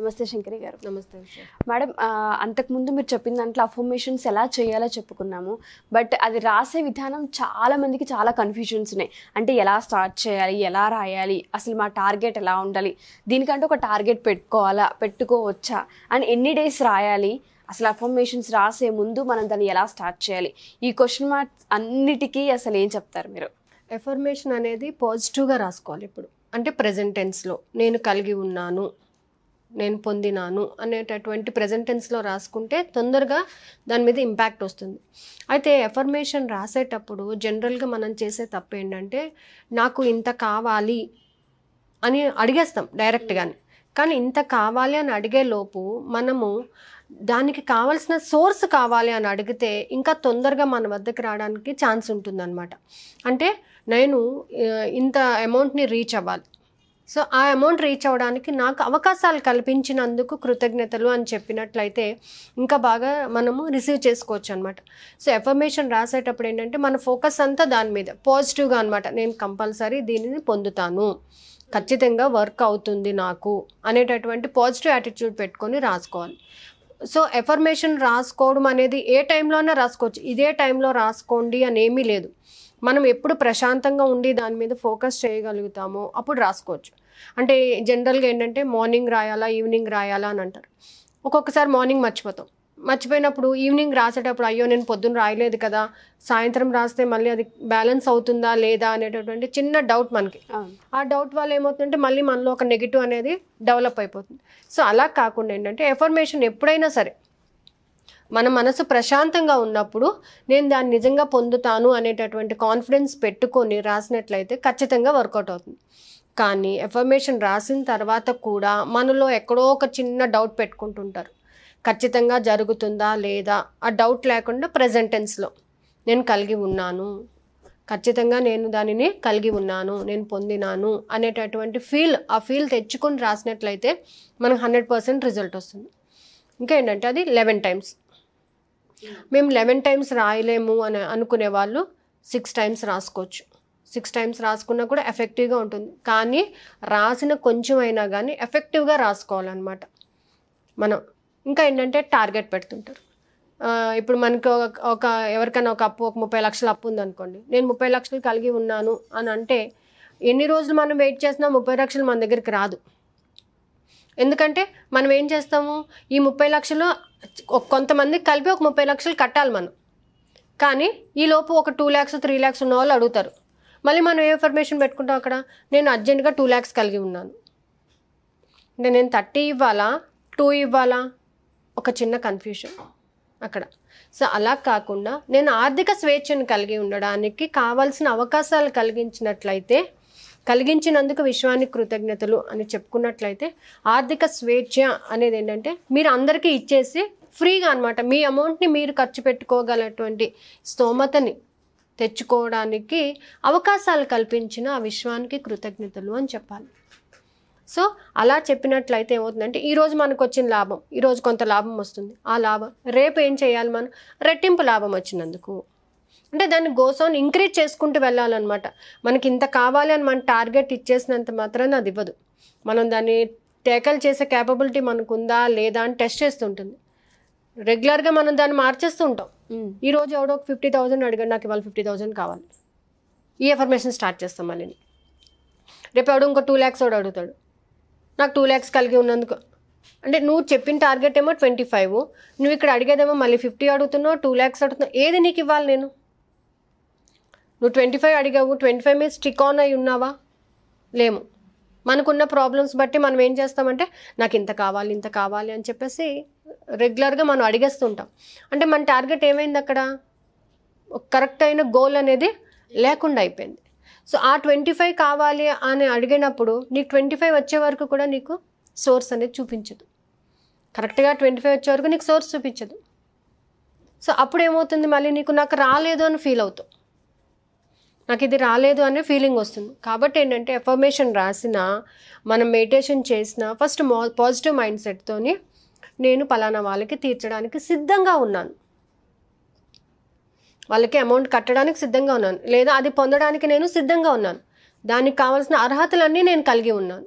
నమస్తే శంకరి గారు నమస్తే మేడం అంతకుముందు మీరు చెప్పిన దాంట్లో అఫర్మేషన్స్ ఎలా చేయాలో చెప్పుకున్నాము బట్ అది రాసే విధానం చాలా మందికి చాలా కన్ఫ్యూజన్స్ ఉన్నాయి అంటే ఎలా స్టార్ట్ చేయాలి ఎలా రాయాలి అసలు మా టార్గెట్ ఎలా ఉండాలి దీనికంటే ఒక టార్గెట్ పెట్టుకోవాలా పెట్టుకోవచ్చా అండ్ ఎన్ని డేస్ రాయాలి అసలు అఫర్మేషన్స్ రాసే ముందు మనం దాన్ని ఎలా స్టార్ట్ చేయాలి ఈ క్వశ్చన్ మార్క్స్ అన్నిటికీ అసలు ఏం చెప్తారు మీరు ఎఫర్మేషన్ అనేది పాజిటివ్గా రాసుకోవాలి ఇప్పుడు అంటే ప్రెజెంటెన్స్లో నేను కలిగి ఉన్నాను నేను పొందినాను అనేటటువంటి ప్రజెంటెన్స్లో రాసుకుంటే తొందరగా దాని మీద ఇంపాక్ట్ వస్తుంది అయితే ఎఫర్మేషన్ రాసేటప్పుడు జనరల్గా మనం చేసే తప్పు ఏంటంటే నాకు ఇంత కావాలి అని అడిగేస్తాం డైరెక్ట్గానే hmm. కానీ ఇంత కావాలి అని అడిగే లోపు మనము దానికి కావాల్సిన సోర్స్ కావాలి అని అడిగితే ఇంకా తొందరగా మన వద్దకు రావడానికి ఛాన్స్ ఉంటుందన్నమాట అంటే నేను ఇంత అమౌంట్ని రీచ్ అవ్వాలి సో ఆ అమౌంట్ రీచ్ అవ్వడానికి నాకు అవకాశాలు కల్పించినందుకు కృతజ్ఞతలు అని చెప్పినట్లయితే ఇంకా బాగా మనము రిసీవ్ చేసుకోవచ్చు అనమాట సో ఎఫర్మేషన్ రాసేటప్పుడు ఏంటంటే మన ఫోకస్ అంతా దాని మీద పాజిటివ్గా అనమాట నేను కంపల్సరీ దీనిని పొందుతాను ఖచ్చితంగా వర్క్ అవుతుంది నాకు అనేటటువంటి పాజిటివ్ యాటిట్యూడ్ పెట్టుకొని రాసుకోవాలి సో ఎఫర్మేషన్ రాసుకోవడం అనేది ఏ టైంలోనే రాసుకోవచ్చు ఇదే టైంలో రాసుకోండి అని ఏమీ లేదు మనం ఎప్పుడు ప్రశాంతంగా ఉండి దాని మీద ఫోకస్ చేయగలుగుతామో అప్పుడు రాసుకోవచ్చు అంటే జనరల్గా ఏంటంటే మార్నింగ్ రాయాలా ఈవినింగ్ రాయాలా అని అంటారు ఒక్కొక్కసారి మార్నింగ్ మర్చిపోతాం మర్చిపోయినప్పుడు ఈవినింగ్ రాసేటప్పుడు అయ్యో నేను పొద్దున్న రాయలేదు కదా సాయంత్రం రాస్తే మళ్ళీ అది బ్యాలెన్స్ అవుతుందా లేదా అనేటటువంటి చిన్న డౌట్ మనకి ఆ డౌట్ వల్ల ఏమవుతుందంటే మళ్ళీ మనలో ఒక నెగిటివ్ అనేది డెవలప్ అయిపోతుంది సో అలా కాకుండా ఏంటంటే ఎఫర్మేషన్ ఎప్పుడైనా సరే మన మనసు ప్రశాంతంగా ఉన్నప్పుడు నేను దాన్ని నిజంగా పొందుతాను అనేటటువంటి కాన్ఫిడెన్స్ పెట్టుకొని రాసినట్లయితే ఖచ్చితంగా వర్కౌట్ అవుతుంది కానీ ఎఫర్మేషన్ రాసిన తర్వాత కూడా మనలో ఎక్కడో ఒక చిన్న డౌట్ పెట్టుకుంటుంటారు ఖచ్చితంగా జరుగుతుందా లేదా ఆ డౌట్ లేకుండా ప్రజెంటెన్స్లో నేను కలిగి ఉన్నాను ఖచ్చితంగా నేను దానిని కలిగి ఉన్నాను నేను పొందినాను అనేటటువంటి ఫీల్ ఆ ఫీల్ తెచ్చుకొని రాసినట్లయితే మనకు హండ్రెడ్ పర్సెంట్ రిజల్ట్ వస్తుంది ఇంకా ఏంటంటే అది లెవెన్ టైమ్స్ మేము లెవెన్ టైమ్స్ రాయలేము అని అనుకునే వాళ్ళు సిక్స్ టైమ్స్ రాసుకోవచ్చు సిక్స్ టైమ్స్ రాసుకున్నా కూడా ఎఫెక్టివ్గా ఉంటుంది కానీ రాసిన కొంచెం అయినా కానీ ఎఫెక్టివ్గా రాసుకోవాలన్నమాట మనం ఇంకా ఏంటంటే టార్గెట్ పెడుతుంటారు ఇప్పుడు మనకి ఒక ఎవరికైనా ఒక అప్పు ఒక ముప్పై లక్షలు అప్పు ఉందనుకోండి నేను ముప్పై లక్షలు కలిగి ఉన్నాను అని అంటే ఎన్ని రోజులు మనం వెయిట్ చేసినా ముప్పై లక్షలు మన దగ్గరికి రాదు ఎందుకంటే మనం ఏం చేస్తాము ఈ ముప్పై లక్షలు కొంతమంది కలిపి ఒక ముప్పై లక్షలు కట్టాలి మనం కానీ ఈ లోపు ఒక టూ ల్యాక్స్ త్రీ ల్యాక్స్ ఉన్న వాళ్ళు అడుగుతారు మళ్ళీ మనం ఏ ఇన్ఫర్మేషన్ పెట్టుకుంటాం అక్కడ నేను అర్జెంటుగా టూ ల్యాక్స్ కలిగి ఉన్నాను అంటే నేను థర్టీ ఇవ్వాలా టూ ఇవ్వాలా ఒక చిన్న కన్ఫ్యూషన్ అక్కడ సో అలా కాకుండా నేను ఆర్థిక స్వేచ్ఛను కలిగి ఉండడానికి కావాల్సిన అవకాశాలు కలిగించినట్లయితే కలిగించినందుకు విశ్వానికి కృతజ్ఞతలు అని చెప్పుకున్నట్లయితే ఆర్థిక స్వేచ్ఛ అనేది ఏంటంటే మీరు అందరికీ ఇచ్చేసి ఫ్రీగా అనమాట మీ అమౌంట్ని మీరు ఖర్చు పెట్టుకోగలటువంటి స్తోమతని తెచ్చుకోవడానికి అవకాశాలు కల్పించిన ఆ విశ్వానికి కృతజ్ఞతలు అని చెప్పాలి సో అలా చెప్పినట్లయితే ఏమవుతుందంటే ఈరోజు మనకు వచ్చిన లాభం ఈరోజు కొంత లాభం వస్తుంది ఆ లాభం రేపు ఏం చేయాలి మనం రెట్టింపు లాభం వచ్చినందుకు అంటే దాన్ని గోసోన్ ఇంక్రీజ్ చేసుకుంటూ వెళ్ళాలన్నమాట మనకి ఇంత కావాలి అని మన టార్గెట్ ఇచ్చేసినంత మాత్రాన్ని అది ఇవ్వదు మనం దాన్ని టేకల్ చేసే క్యాపబిలిటీ మనకు ఉందా లేదా అని టెస్ట్ చేస్తుంటుంది రెగ్యులర్గా మనం దాన్ని మార్చేస్తూ ఉంటాం ఈ రోజు ఎవడో ఒక ఫిఫ్టీ థౌసండ్ అడిగాడు నాకు ఇవాళ ఫిఫ్టీ థౌసండ్ కావాలి ఈ ఎఫర్మేషన్ స్టార్ట్ చేస్తాం మళ్ళీ రేపు ఎవడో ఇంకో టూ ల్యాక్స్ వాడు అడుగుతాడు నాకు టూ ల్యాక్స్ కలిగి ఉన్నందుకు అంటే నువ్వు చెప్పిన టార్గెట్ ఏమో ట్వంటీ ఫైవ్ నువ్వు ఇక్కడ అడిగేదేమో మళ్ళీ ఫిఫ్టీ అడుగుతున్నావు టూ ల్యాక్స్ అడుగుతున్నావు ఏది నీకు ఇవ్వాలి నేను నువ్వు ట్వంటీ ఫైవ్ అడిగావు ట్వంటీ ఫైవ్ మీద స్టిక్ ఆన్ అయి ఉన్నావా లేము మనకున్న ప్రాబ్లమ్స్ బట్టి మనం ఏం చేస్తామంటే నాకు ఇంత కావాలి ఇంత కావాలి అని చెప్పేసి రెగ్యులర్గా మనం అడిగేస్తుంటాం అంటే మన టార్గెట్ ఏమైంది అక్కడ కరెక్ట్ అయిన గోల్ అనేది లేకుండా అయిపోయింది సో ఆ ట్వంటీ ఫైవ్ కావాలి అని అడిగినప్పుడు నీకు ట్వంటీ ఫైవ్ వచ్చే వరకు కూడా నీకు సోర్స్ అనేది చూపించదు కరెక్ట్గా ట్వంటీ ఫైవ్ వచ్చే వరకు నీకు సోర్స్ చూపించదు సో అప్పుడు ఏమవుతుంది మళ్ళీ నీకు నాకు రాలేదు అని ఫీల్ అవుతావు నాకు ఇది రాలేదు అనే ఫీలింగ్ వస్తుంది కాబట్టి ఏంటంటే ఎఫర్మేషన్ రాసినా మనం మెడిటేషన్ చేసినా ఫస్ట్ పాజిటివ్ మైండ్ సెట్తోని నేను పలానా వాళ్ళకి తీర్చడానికి సిద్ధంగా ఉన్నాను వాళ్ళకి అమౌంట్ కట్టడానికి సిద్ధంగా ఉన్నాను లేదా అది పొందడానికి నేను సిద్ధంగా ఉన్నాను దానికి కావాల్సిన అర్హతలన్నీ నేను కలిగి ఉన్నాను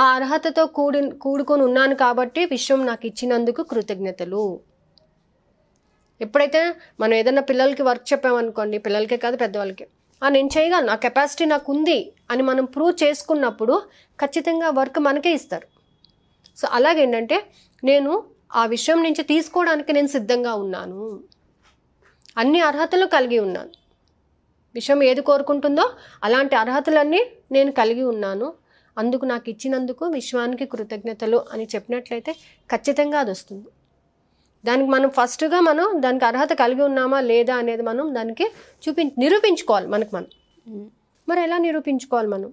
ఆ అర్హతతో కూడి కూడుకొని ఉన్నాను కాబట్టి విశ్వం నాకు ఇచ్చినందుకు కృతజ్ఞతలు ఎప్పుడైతే మనం ఏదైనా పిల్లలకి వర్క్ చెప్పామనుకోండి పిల్లలకే కాదు పెద్దవాళ్ళకి నేను చేయగలను ఆ కెపాసిటీ నాకు ఉంది అని మనం ప్రూవ్ చేసుకున్నప్పుడు ఖచ్చితంగా వర్క్ మనకే ఇస్తారు సో అలాగేంటంటే నేను ఆ విషయం నుంచి తీసుకోవడానికి నేను సిద్ధంగా ఉన్నాను అన్ని అర్హతలు కలిగి ఉన్నాను విషయం ఏది కోరుకుంటుందో అలాంటి అర్హతలన్నీ నేను కలిగి ఉన్నాను అందుకు నాకు ఇచ్చినందుకు విశ్వానికి కృతజ్ఞతలు అని చెప్పినట్లయితే ఖచ్చితంగా అది వస్తుంది దానికి మనం ఫస్ట్గా మనం దానికి అర్హత కలిగి ఉన్నామా లేదా అనేది మనం దానికి చూపి నిరూపించుకోవాలి మనకు మనం మరి ఎలా నిరూపించుకోవాలి మనం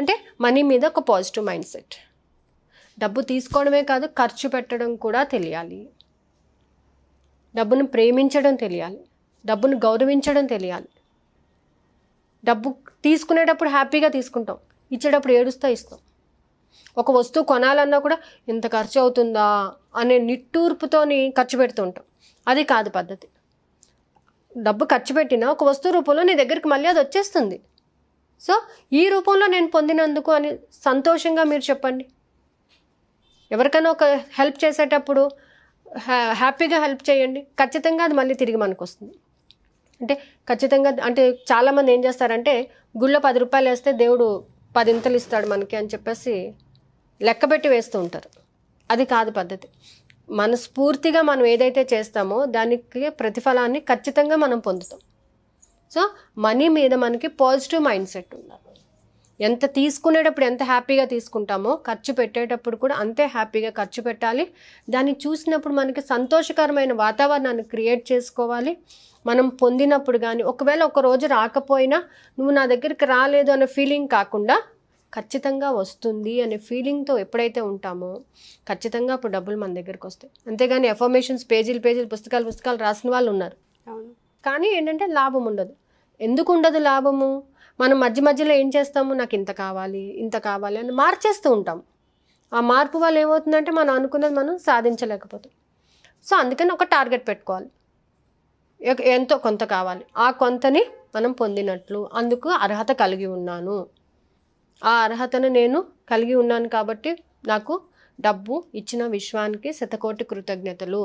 అంటే మనీ మీద ఒక పాజిటివ్ మైండ్ సెట్ డబ్బు తీసుకోవడమే కాదు ఖర్చు పెట్టడం కూడా తెలియాలి డబ్బును ప్రేమించడం తెలియాలి డబ్బును గౌరవించడం తెలియాలి డబ్బు తీసుకునేటప్పుడు హ్యాపీగా తీసుకుంటాం ఇచ్చేటప్పుడు ఏడుస్తా ఇస్తాం ఒక వస్తువు కొనాలన్నా కూడా ఇంత ఖర్చు అవుతుందా అనే నిట్టూర్పుతోని ఖర్చు పెడుతుంటాం అది కాదు పద్ధతి డబ్బు ఖర్చు పెట్టినా ఒక వస్తువు రూపంలో నీ దగ్గరికి మళ్ళీ అది వచ్చేస్తుంది సో ఈ రూపంలో నేను పొందినందుకు అని సంతోషంగా మీరు చెప్పండి ఎవరికైనా ఒక హెల్ప్ చేసేటప్పుడు హ్యాపీగా హెల్ప్ చేయండి ఖచ్చితంగా అది మళ్ళీ తిరిగి మనకు వస్తుంది అంటే ఖచ్చితంగా అంటే చాలామంది ఏం చేస్తారంటే గుళ్ళో పది రూపాయలు వేస్తే దేవుడు పదింతలు ఇస్తాడు మనకి అని చెప్పేసి పెట్టి వేస్తూ ఉంటారు అది కాదు పద్ధతి మనస్ఫూర్తిగా మనం ఏదైతే చేస్తామో దానికి ప్రతిఫలాన్ని ఖచ్చితంగా మనం పొందుతాం సో మనీ మీద మనకి పాజిటివ్ మైండ్ సెట్ ఉండాలి ఎంత తీసుకునేటప్పుడు ఎంత హ్యాపీగా తీసుకుంటామో ఖర్చు పెట్టేటప్పుడు కూడా అంతే హ్యాపీగా ఖర్చు పెట్టాలి దాన్ని చూసినప్పుడు మనకి సంతోషకరమైన వాతావరణాన్ని క్రియేట్ చేసుకోవాలి మనం పొందినప్పుడు కానీ ఒకవేళ ఒక రోజు రాకపోయినా నువ్వు నా దగ్గరికి రాలేదు అనే ఫీలింగ్ కాకుండా ఖచ్చితంగా వస్తుంది అనే ఫీలింగ్తో ఎప్పుడైతే ఉంటామో ఖచ్చితంగా అప్పుడు డబ్బులు మన దగ్గరికి వస్తాయి అంతేగాని ఎఫర్మేషన్స్ పేజీలు పేజీలు పుస్తకాలు పుస్తకాలు రాసిన వాళ్ళు ఉన్నారు కానీ ఏంటంటే లాభం ఉండదు ఎందుకు ఉండదు లాభము మనం మధ్య మధ్యలో ఏం చేస్తాము నాకు ఇంత కావాలి ఇంత కావాలి అని మార్చేస్తూ ఉంటాం ఆ మార్పు వల్ల ఏమవుతుందంటే మనం అనుకున్నది మనం సాధించలేకపోతాం సో అందుకని ఒక టార్గెట్ పెట్టుకోవాలి ఎంతో కొంత కావాలి ఆ కొంతని మనం పొందినట్లు అందుకు అర్హత కలిగి ఉన్నాను ఆ అర్హతను నేను కలిగి ఉన్నాను కాబట్టి నాకు డబ్బు ఇచ్చిన విశ్వానికి శతకోటి కృతజ్ఞతలు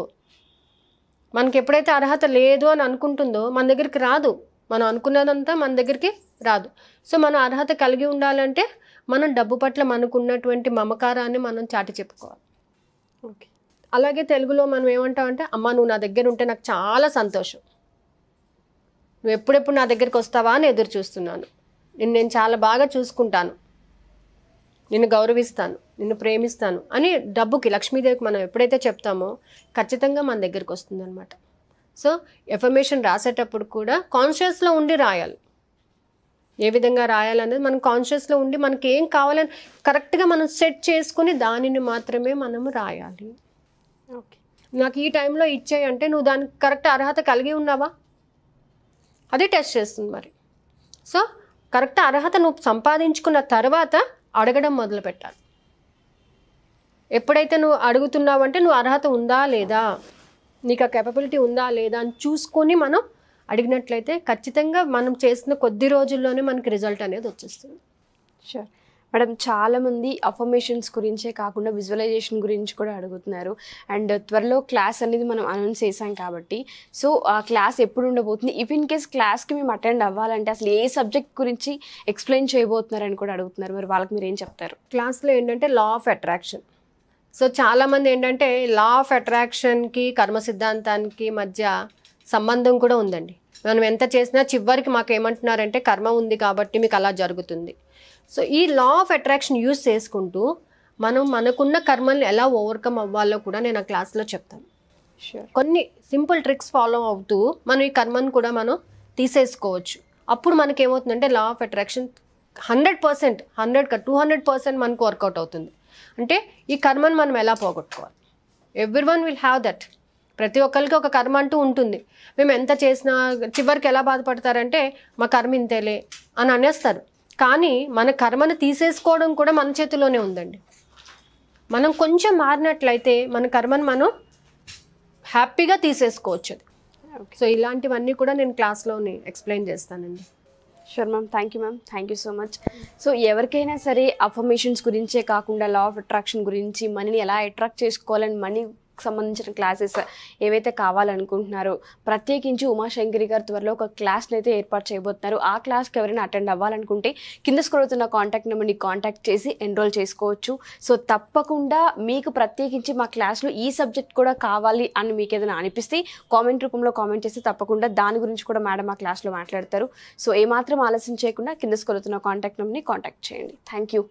మనకి ఎప్పుడైతే అర్హత లేదు అని అనుకుంటుందో మన దగ్గరికి రాదు మనం అనుకున్నదంతా మన దగ్గరికి రాదు సో మనం అర్హత కలిగి ఉండాలంటే మనం డబ్బు పట్ల మనకున్నటువంటి మమకారాన్ని మనం చాటి చెప్పుకోవాలి ఓకే అలాగే తెలుగులో మనం ఏమంటామంటే అమ్మ నువ్వు నా దగ్గర ఉంటే నాకు చాలా సంతోషం నువ్వు ఎప్పుడెప్పుడు నా దగ్గరికి వస్తావా అని ఎదురు చూస్తున్నాను నిన్ను నేను చాలా బాగా చూసుకుంటాను నిన్ను గౌరవిస్తాను నిన్ను ప్రేమిస్తాను అని డబ్బుకి లక్ష్మీదేవికి మనం ఎప్పుడైతే చెప్తామో ఖచ్చితంగా మన దగ్గరికి వస్తుందనమాట సో ఎఫర్మేషన్ రాసేటప్పుడు కూడా కాన్షియస్లో ఉండి రాయాలి ఏ విధంగా రాయాలనేది మనం కాన్షియస్లో ఉండి మనకి ఏం కావాలని కరెక్ట్గా మనం సెట్ చేసుకుని దానిని మాత్రమే మనము రాయాలి ఓకే నాకు ఈ టైంలో ఇచ్చాయి అంటే నువ్వు దానికి కరెక్ట్ అర్హత కలిగి ఉన్నావా అదే టెస్ట్ చేస్తుంది మరి సో కరెక్ట్ అర్హత నువ్వు సంపాదించుకున్న తర్వాత అడగడం మొదలు పెట్టాలి ఎప్పుడైతే నువ్వు అంటే నువ్వు అర్హత ఉందా లేదా నీకు ఆ కెపబిలిటీ ఉందా లేదా అని చూసుకొని మనం అడిగినట్లయితే ఖచ్చితంగా మనం చేసిన కొద్ది రోజుల్లోనే మనకి రిజల్ట్ అనేది వచ్చేస్తుంది షూర్ మేడం చాలామంది అఫర్మేషన్స్ గురించే కాకుండా విజువలైజేషన్ గురించి కూడా అడుగుతున్నారు అండ్ త్వరలో క్లాస్ అనేది మనం అనౌన్స్ చేసాం కాబట్టి సో ఆ క్లాస్ ఎప్పుడు ఉండబోతుంది ఇఫ్ ఇన్ కేస్ క్లాస్కి మేము అటెండ్ అవ్వాలంటే అసలు ఏ సబ్జెక్ట్ గురించి ఎక్స్ప్లెయిన్ చేయబోతున్నారని కూడా అడుగుతున్నారు మరి వాళ్ళకి మీరు ఏం చెప్తారు క్లాస్లో ఏంటంటే లా ఆఫ్ అట్రాక్షన్ సో చాలామంది ఏంటంటే లా ఆఫ్ అట్రాక్షన్కి కర్మ సిద్ధాంతానికి మధ్య సంబంధం కూడా ఉందండి మనం ఎంత చేసినా చివరికి మాకు ఏమంటున్నారంటే కర్మ ఉంది కాబట్టి మీకు అలా జరుగుతుంది సో ఈ లా ఆఫ్ అట్రాక్షన్ యూజ్ చేసుకుంటూ మనం మనకున్న కర్మల్ని ఎలా ఓవర్కమ్ అవ్వాలో కూడా నేను ఆ క్లాస్లో చెప్తాను కొన్ని సింపుల్ ట్రిక్స్ ఫాలో అవుతూ మనం ఈ కర్మను కూడా మనం తీసేసుకోవచ్చు అప్పుడు మనకేమవుతుందంటే law of attraction hundred percent hundred two hundred percent మనకు వర్కౌట్ అవుతుంది అంటే ఈ కర్మను మనం ఎలా పోగొట్టుకోవాలి every one will have that ప్రతి ఒక్కరికి ఒక కర్మ అంటూ ఉంటుంది మేము ఎంత చేసినా చివరికి ఎలా బాధపడతారంటే మా కర్మ ఇంతేలే అని అనేస్తారు కానీ మన కర్మను తీసేసుకోవడం కూడా మన చేతిలోనే ఉందండి మనం కొంచెం మారినట్లయితే మన కర్మను మనం హ్యాపీగా తీసేసుకోవచ్చు సో ఇలాంటివన్నీ కూడా నేను క్లాస్లోని ఎక్స్ప్లెయిన్ చేస్తానండి sure ma'am thank you ma'am thank you so much so ఎవరికైనా సరే అఫర్మేషన్స్ గురించే కాకుండా లా ఆఫ్ అట్రాక్షన్ గురించి మనీని ఎలా అట్రాక్ట్ చేసుకోవాలని మనీ సంబంధించిన క్లాసెస్ ఏవైతే కావాలనుకుంటున్నారో ప్రత్యేకించి ఉమాశంకరి గారు త్వరలో ఒక క్లాస్ని అయితే ఏర్పాటు చేయబోతున్నారు ఆ క్లాస్కి ఎవరైనా అటెండ్ అవ్వాలనుకుంటే కింద స్క్రోలుతున్న కాంటాక్ట్ నెంబర్ని కాంటాక్ట్ చేసి ఎన్రోల్ చేసుకోవచ్చు సో తప్పకుండా మీకు ప్రత్యేకించి మా క్లాస్లో ఈ సబ్జెక్ట్ కూడా కావాలి అని మీకు ఏదైనా అనిపిస్తే కామెంట్ రూపంలో కామెంట్ చేస్తే తప్పకుండా దాని గురించి కూడా మేడం మా క్లాస్లో మాట్లాడతారు సో ఏమాత్రం ఆలస్యం చేయకుండా కింద స్క్రోలుతున్న కాంటాక్ట్ నెంబర్ని కాంటాక్ట్ చేయండి థ్యాంక్ యూ